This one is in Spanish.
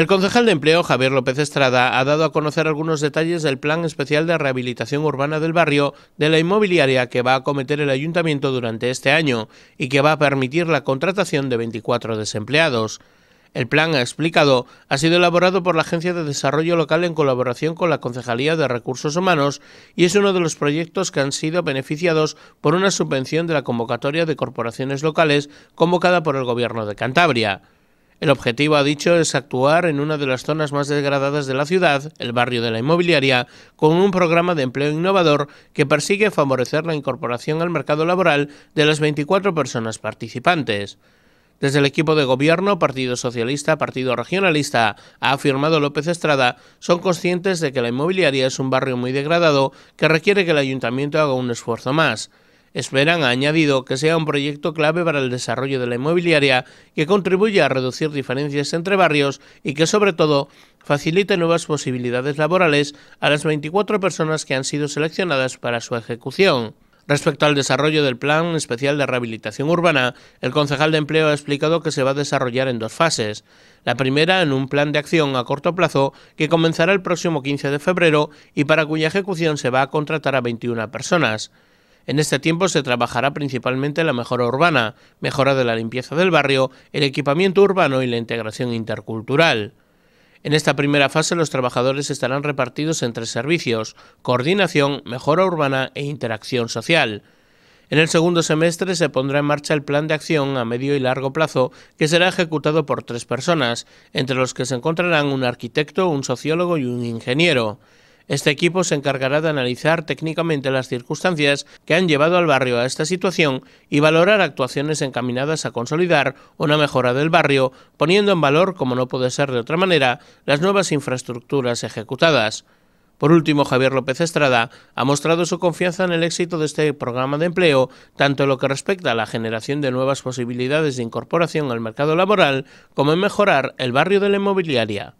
El concejal de Empleo, Javier López Estrada, ha dado a conocer algunos detalles del Plan Especial de Rehabilitación Urbana del Barrio de la inmobiliaria que va a acometer el ayuntamiento durante este año y que va a permitir la contratación de 24 desempleados. El plan, ha explicado, ha sido elaborado por la Agencia de Desarrollo Local en colaboración con la Concejalía de Recursos Humanos y es uno de los proyectos que han sido beneficiados por una subvención de la convocatoria de corporaciones locales convocada por el Gobierno de Cantabria. El objetivo, ha dicho, es actuar en una de las zonas más degradadas de la ciudad, el barrio de la inmobiliaria, con un programa de empleo innovador que persigue favorecer la incorporación al mercado laboral de las 24 personas participantes. Desde el equipo de gobierno, Partido Socialista, Partido Regionalista, ha afirmado López Estrada, son conscientes de que la inmobiliaria es un barrio muy degradado que requiere que el ayuntamiento haga un esfuerzo más. Esperan, ha añadido, que sea un proyecto clave para el desarrollo de la inmobiliaria, que contribuya a reducir diferencias entre barrios y que, sobre todo, facilite nuevas posibilidades laborales a las 24 personas que han sido seleccionadas para su ejecución. Respecto al desarrollo del Plan Especial de Rehabilitación Urbana, el concejal de Empleo ha explicado que se va a desarrollar en dos fases. La primera en un plan de acción a corto plazo que comenzará el próximo 15 de febrero y para cuya ejecución se va a contratar a 21 personas. En este tiempo se trabajará principalmente la mejora urbana, mejora de la limpieza del barrio, el equipamiento urbano y la integración intercultural. En esta primera fase los trabajadores estarán repartidos entre servicios, coordinación, mejora urbana e interacción social. En el segundo semestre se pondrá en marcha el plan de acción a medio y largo plazo que será ejecutado por tres personas, entre los que se encontrarán un arquitecto, un sociólogo y un ingeniero. Este equipo se encargará de analizar técnicamente las circunstancias que han llevado al barrio a esta situación y valorar actuaciones encaminadas a consolidar una mejora del barrio, poniendo en valor, como no puede ser de otra manera, las nuevas infraestructuras ejecutadas. Por último, Javier López Estrada ha mostrado su confianza en el éxito de este programa de empleo, tanto en lo que respecta a la generación de nuevas posibilidades de incorporación al mercado laboral, como en mejorar el barrio de la inmobiliaria.